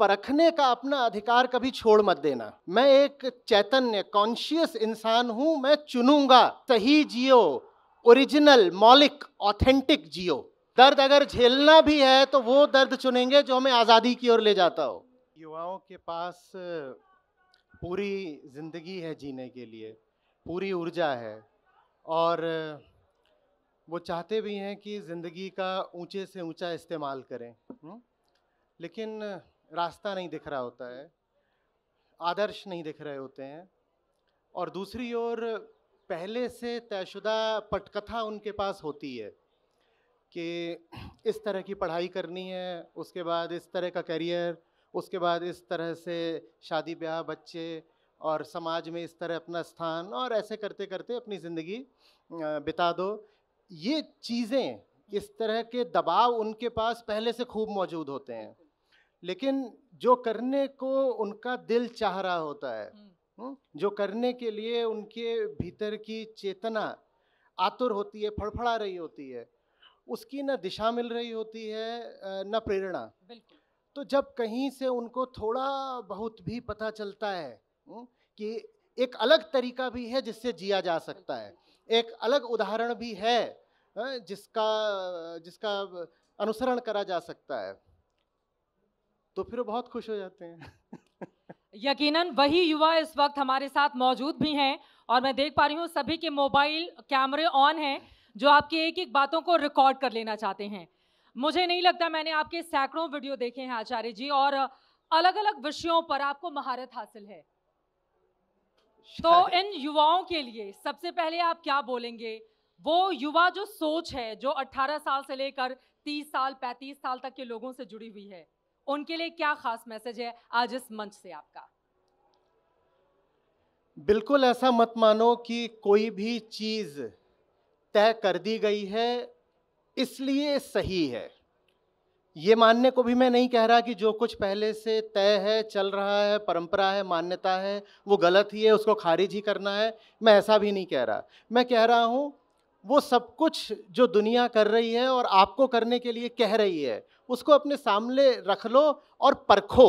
परखने का अपना अधिकार कभी छोड़ मत देना मैं एक चैतन्य कॉन्शियस इंसान हूं मैं चुनूंगा सही जियो ओरिजिनल मौलिक ऑथेंटिक जियो दर्द अगर झेलना भी है तो वो दर्द चुनेंगे जो हमें आज़ादी की ओर ले जाता हो युवाओं के पास पूरी जिंदगी है जीने के लिए पूरी ऊर्जा है और वो चाहते भी हैं कि ज़िंदगी का ऊंचे से ऊंचा इस्तेमाल करें हुँ? हम्म? लेकिन रास्ता नहीं दिख रहा होता है आदर्श नहीं दिख रहे होते हैं और दूसरी ओर पहले से तयशुदा पटकथा उनके पास होती है कि इस तरह की पढ़ाई करनी है उसके बाद इस तरह का करियर उसके बाद इस तरह से शादी ब्याह बच्चे और समाज में इस तरह अपना स्थान और ऐसे करते करते अपनी ज़िंदगी बिता दो ये चीज़ें इस तरह के दबाव उनके पास पहले से खूब मौजूद होते हैं लेकिन जो करने को उनका दिल चाह रहा होता है हम्म। हम्म, जो करने के लिए उनके भीतर की चेतना आतुर होती है फड़फड़ा रही होती है उसकी ना दिशा मिल रही होती है ना प्रेरणा तो जब कहीं से उनको थोड़ा बहुत भी पता चलता है हम्म, कि एक अलग तरीका भी है जिससे जिया जा सकता है एक अलग उदाहरण भी है जिसका जिसका अनुसरण करा जा सकता है तो फिर बहुत खुश हो जाते हैं यकीनन वही युवा इस वक्त हमारे साथ मौजूद भी हैं और मैं देख पा रही हूँ सभी के मोबाइल कैमरे ऑन हैं जो आपकी एक एक बातों को रिकॉर्ड कर लेना चाहते हैं मुझे नहीं लगता मैंने आपके सैकड़ों वीडियो देखे हैं आचार्य जी और अलग अलग विषयों पर आपको महारत हासिल है तो इन युवाओं के लिए सबसे पहले आप क्या बोलेंगे वो युवा जो सोच है जो 18 साल से लेकर 30 साल 35 साल तक के लोगों से जुड़ी हुई है उनके लिए क्या खास मैसेज है आज इस मंच से आपका बिल्कुल ऐसा मत मानो कि कोई भी चीज़ तय कर दी गई है इसलिए सही है ये मानने को भी मैं नहीं कह रहा कि जो कुछ पहले से तय है चल रहा है परंपरा है मान्यता है वो गलत ही है उसको खारिज ही करना है मैं ऐसा भी नहीं कह रहा मैं कह रहा हूँ वो सब कुछ जो दुनिया कर रही है और आपको करने के लिए कह रही है उसको अपने सामने रख लो और परखो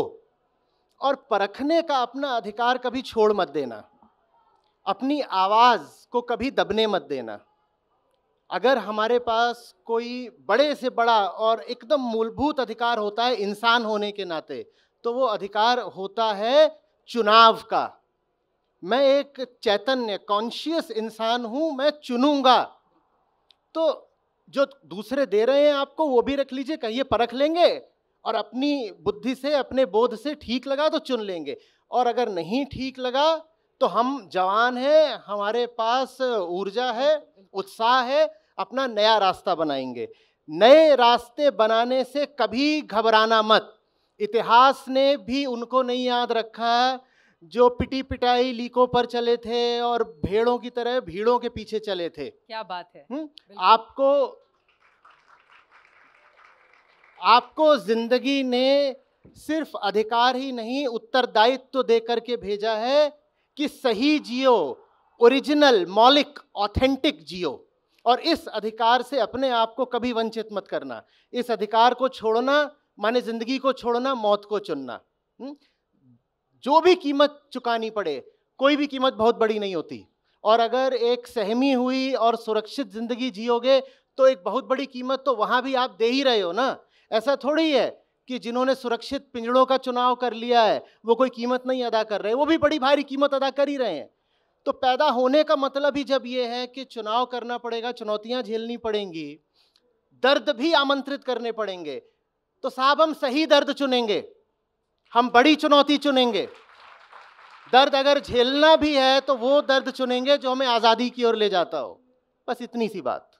और परखने का अपना अधिकार कभी छोड़ मत देना अपनी आवाज़ को कभी दबने मत देना अगर हमारे पास कोई बड़े से बड़ा और एकदम मूलभूत अधिकार होता है इंसान होने के नाते तो वो अधिकार होता है चुनाव का मैं एक चैतन्य कॉन्शियस इंसान हूँ मैं चुनूंगा तो जो दूसरे दे रहे हैं आपको वो भी रख लीजिए कहीं परख लेंगे और अपनी बुद्धि से अपने बोध से ठीक लगा तो चुन लेंगे और अगर नहीं ठीक लगा तो हम जवान हैं हमारे पास ऊर्जा है उत्साह है अपना नया रास्ता बनाएंगे नए रास्ते बनाने से कभी घबराना मत इतिहास ने भी उनको नहीं याद रखा है जो पिटी पिटाई लीकों पर चले थे और भेड़ों की तरह भीड़ों के पीछे चले थे क्या बात है हम्म? आपको आपको जिंदगी ने सिर्फ अधिकार ही नहीं उत्तरदायित्व तो दे करके भेजा है कि सही जियो ओरिजिनल मौलिक ऑथेंटिक जियो और इस अधिकार से अपने आप को कभी वंचित मत करना इस अधिकार को छोड़ना माने जिंदगी को छोड़ना मौत को चुनना हुँ? हम्म? जो भी कीमत चुकानी पड़े कोई भी कीमत बहुत बड़ी नहीं होती और अगर एक सहमी हुई और सुरक्षित ज़िंदगी जियोगे तो एक बहुत बड़ी कीमत तो वहाँ भी आप दे ही रहे हो ना ऐसा थोड़ी है कि जिन्होंने सुरक्षित पिंजड़ों का चुनाव कर लिया है वो कोई कीमत नहीं अदा कर रहे वो भी बड़ी भारी कीमत अदा कर ही रहे हैं तो पैदा होने का मतलब ही जब ये है कि चुनाव करना पड़ेगा चुनौतियाँ झेलनी पड़ेंगी दर्द भी आमंत्रित करने पड़ेंगे तो साहब हम सही दर्द चुनेंगे हम बड़ी चुनौती चुनेंगे दर्द अगर झेलना भी है तो वो दर्द चुनेंगे जो हमें आज़ादी की ओर ले जाता हो बस इतनी सी बात